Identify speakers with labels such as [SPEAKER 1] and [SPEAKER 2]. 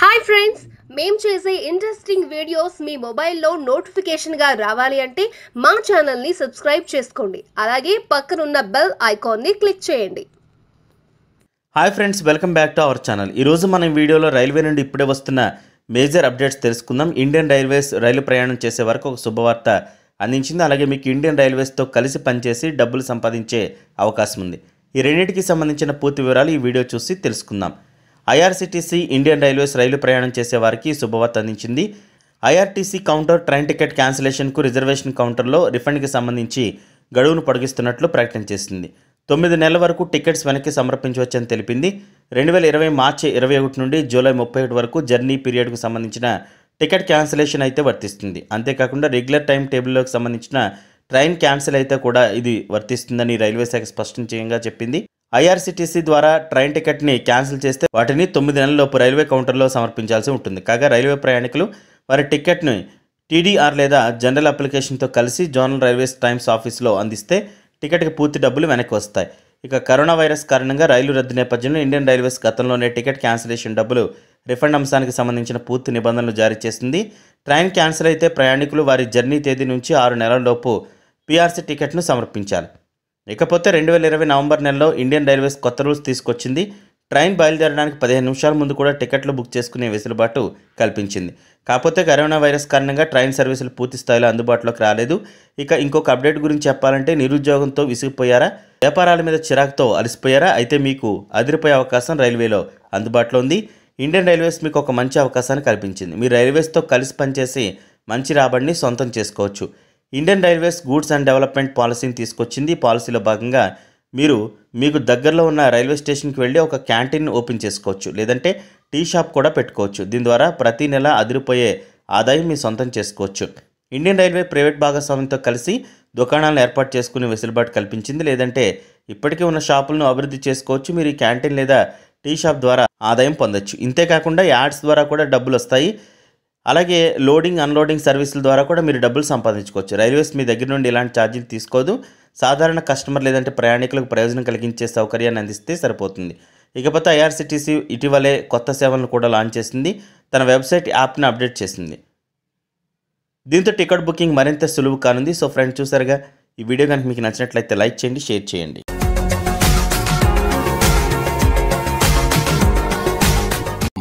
[SPEAKER 1] hi friends మేం చేసే interesting videos మీ మొబైల్లో నోటిఫికేషన్గా రావాలి అంటే మా ఛానల్ని సబ్స్క్రైబ్ చేసుకోండి అలాగే పక్కనున్న బెల్ ఐకాన్ని క్లిక్ చేయండి hi friends welcome back to our channel ఈరోజు మనం వీడియోలో రైల్వే నుండి ఇప్పుడే వస్తున్న మేజర్ అప్డేట్స్ తెలుసుకుందాం ఇండియన్ రైల్వేస్ రైలు ప్రయాణం చేసే వరకు ఒక శుభవార్త అందించింది అలాగే మీకు ఇండియన్ రైల్వేస్తో కలిసి పనిచేసి డబ్బులు సంపాదించే అవకాశం ఉంది ఈ రెండింటికి సంబంధించిన పూర్తి వివరాలు ఈ వీడియో చూసి తెలుసుకుందాం ఐఆర్సీటీసీ ఇండియన్ రైల్వేస్ రైలు ప్రయాణం చేసే వారికి శుభవార్త అందించింది ఐఆర్టీసీ కౌంటర్ ట్రైన్ టికెట్ క్యాన్సిలేషన్కు రిజర్వేషన్ కౌంటర్లో రిఫండ్కి సంబంధించి గడువును పొడిగిస్తున్నట్లు ప్రకటన చేసింది తొమ్మిది నెలల వరకు టికెట్స్ వెనక్కి సమర్పించవచ్చని తెలిపింది రెండు వేల ఇరవై మార్చి ఇరవై ఒకటి నుండి జూలై ముప్పై ఒకటి వరకు జర్నీ పీరియడ్కు సంబంధించిన టికెట్ క్యాన్సిలేషన్ అయితే వర్తిస్తుంది అంతేకాకుండా రెగ్యులర్ టైం టేబుల్లోకి సంబంధించిన ట్రైన్ క్యాన్సిల్ అయితే కూడా ఇది వర్తిస్తుందని రైల్వే శాఖ స్పష్టం చేయంగా చెప్పింది ఐఆర్సీటీసీ ద్వారా ట్రైన్ టికెట్ని క్యాన్సిల్ చేస్తే వాటిని తొమ్మిది నెలలలోపు రైల్వే కౌంటర్లో సమర్పించాల్సి ఉంటుంది కాగా రైల్వే ప్రయాణికులు వారి టికెట్ను టీడీఆర్ లేదా జనరల్ అప్లికేషన్తో కలిసి జోనల్ రైల్వేస్ టైమ్స్ ఆఫీస్లో అందిస్తే టికెట్కి పూర్తి డబ్బులు వెనక్కి వస్తాయి ఇక కరోనా వైరస్ కారణంగా రైలు రద్దు నేపథ్యంలో ఇండియన్ రైల్వేస్ గతంలోనే టికెట్ క్యాన్సిలేషన్ డబ్బులు రిఫండ్ అంశానికి సంబంధించిన పూర్తి నిబంధనలు జారీ చేసింది ట్రైన్ క్యాన్సిల్ అయితే ప్రయాణికులు వారి జర్నీ తేదీ నుంచి ఆరు నెలలలోపు పీఆర్సీ టికెట్ను సమర్పించాలి ఇకపోతే రెండు వేల ఇరవై నవంబర్ నెలలో ఇండియన్ రైల్వేస్ కొత్త రూల్స్ తీసుకొచ్చింది ట్రైన్ బయలుదేరడానికి పదిహేను నిమిషాల ముందు కూడా టికెట్లు బుక్ చేసుకునే వెసులుబాటు కల్పించింది కాకపోతే కరోనా వైరస్ కారణంగా ట్రైన్ సర్వీసులు పూర్తి స్థాయిలో అందుబాటులోకి రాలేదు ఇక ఇంకొక అప్డేట్ గురించి చెప్పాలంటే నిరుద్యోగంతో విసిగిపోయారా వ్యాపారాల మీద చిరాకుతో అలసిపోయారా అయితే మీకు అదిరిపోయే అవకాశం రైల్వేలో అందుబాటులో ఉంది ఇండియన్ రైల్వేస్ మీకు ఒక మంచి అవకాశాన్ని కల్పించింది మీరు రైల్వేస్తో కలిసి పనిచేసి మంచి రాబడిని సొంతం చేసుకోవచ్చు Indian Railways goods and development పాలసీని తీసుకొచ్చింది ఈ పాలసీలో భాగంగా మీరు మీకు దగ్గరలో ఉన్న రైల్వే స్టేషన్కి వెళ్ళి ఒక క్యాంటీన్ ఓపెన్ చేసుకోవచ్చు లేదంటే టీ షాప్ కూడా పెట్టుకోవచ్చు దీని ద్వారా ప్రతి నెల అదిరిపోయే ఆదాయం మీ సొంతం చేసుకోవచ్చు ఇండియన్ రైల్వే ప్రైవేట్ భాగస్వామ్యంతో కలిసి దుకాణాలను ఏర్పాటు చేసుకునే వెసులుబాటు కల్పించింది లేదంటే ఇప్పటికే ఉన్న షాపులను అభివృద్ధి చేసుకోవచ్చు మీరు ఈ క్యాంటీన్ లేదా టీ షాప్ ద్వారా ఆదాయం పొందొచ్చు ఇంతేకాకుండా యాడ్స్ ద్వారా కూడా డబ్బులు వస్తాయి అలాగే లోడింగ్ అన్లోడింగ్ సర్వీసుల ద్వారా కూడా మీరు డబ్బులు సంపాదించుకోవచ్చు రైల్వేస్ మీ దగ్గర నుండి ఇలాంటి ఛార్జీలు తీసుకోదు సాధారణ కస్టమర్ లేదంటే ప్రయాణికులకు ప్రయోజనం కలిగించే సౌకర్యాన్ని అందిస్తే సరిపోతుంది ఇకపోతే ఐఆర్సిటీసీ ఇటీవలే కొత్త సేవలను కూడా లాంచ్ చేసింది తన వెబ్సైట్ యాప్ను అప్డేట్ చేసింది దీంతో టికెట్ బుకింగ్ మరింత సులువు కానుంది సో ఫ్రెండ్స్ చూసారుగా ఈ వీడియో కనుక మీకు నచ్చినట్లయితే లైక్ చేయండి షేర్ చేయండి